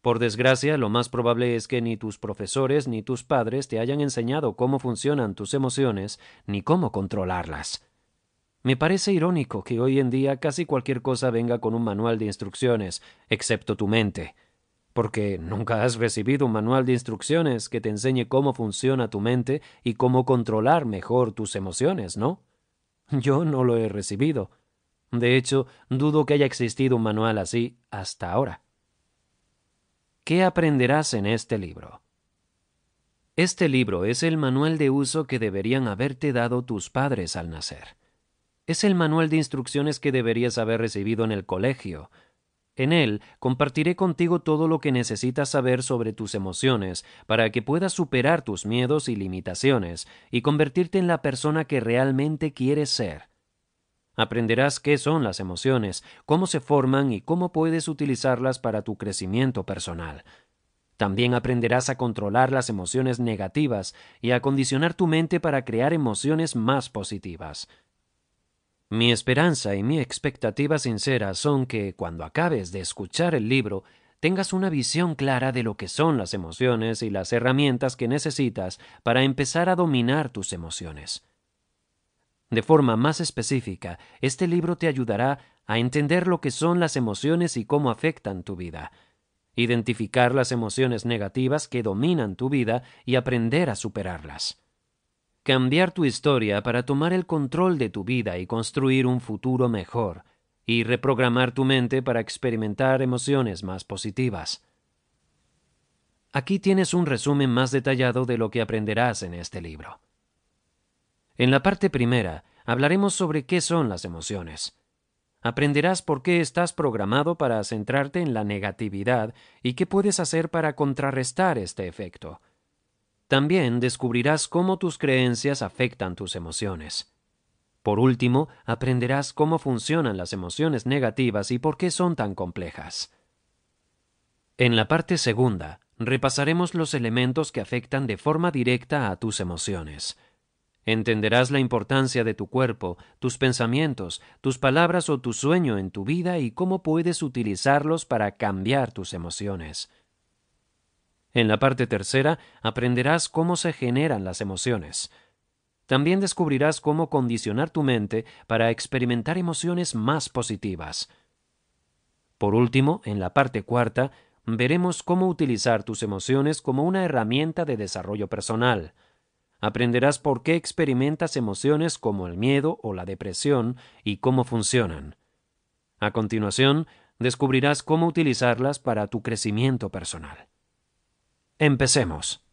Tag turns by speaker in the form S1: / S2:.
S1: Por desgracia, lo más probable es que ni tus profesores ni tus padres te hayan enseñado cómo funcionan tus emociones ni cómo controlarlas. Me parece irónico que hoy en día casi cualquier cosa venga con un manual de instrucciones, excepto tu mente, porque nunca has recibido un manual de instrucciones que te enseñe cómo funciona tu mente y cómo controlar mejor tus emociones, ¿no? Yo no lo he recibido. De hecho, dudo que haya existido un manual así hasta ahora. ¿Qué aprenderás en este libro? Este libro es el manual de uso que deberían haberte dado tus padres al nacer. Es el manual de instrucciones que deberías haber recibido en el colegio. En él compartiré contigo todo lo que necesitas saber sobre tus emociones para que puedas superar tus miedos y limitaciones y convertirte en la persona que realmente quieres ser Aprenderás qué son las emociones, cómo se forman y cómo puedes utilizarlas para tu crecimiento personal. También aprenderás a controlar las emociones negativas y a condicionar tu mente para crear emociones más positivas. Mi esperanza y mi expectativa sincera son que, cuando acabes de escuchar el libro, tengas una visión clara de lo que son las emociones y las herramientas que necesitas para empezar a dominar tus emociones. De forma más específica, este libro te ayudará a entender lo que son las emociones y cómo afectan tu vida, identificar las emociones negativas que dominan tu vida y aprender a superarlas. Cambiar tu historia para tomar el control de tu vida y construir un futuro mejor, y reprogramar tu mente para experimentar emociones más positivas. Aquí tienes un resumen más detallado de lo que aprenderás en este libro. En la parte primera hablaremos sobre qué son las emociones. Aprenderás por qué estás programado para centrarte en la negatividad y qué puedes hacer para contrarrestar este efecto. También descubrirás cómo tus creencias afectan tus emociones. Por último, aprenderás cómo funcionan las emociones negativas y por qué son tan complejas. En la parte segunda, repasaremos los elementos que afectan de forma directa a tus emociones. Entenderás la importancia de tu cuerpo, tus pensamientos, tus palabras o tu sueño en tu vida y cómo puedes utilizarlos para cambiar tus emociones. En la parte tercera aprenderás cómo se generan las emociones. También descubrirás cómo condicionar tu mente para experimentar emociones más positivas. Por último, en la parte cuarta, veremos cómo utilizar tus emociones como una herramienta de desarrollo personal aprenderás por qué experimentas emociones como el miedo o la depresión y cómo funcionan. A continuación, descubrirás cómo utilizarlas para tu crecimiento personal. Empecemos.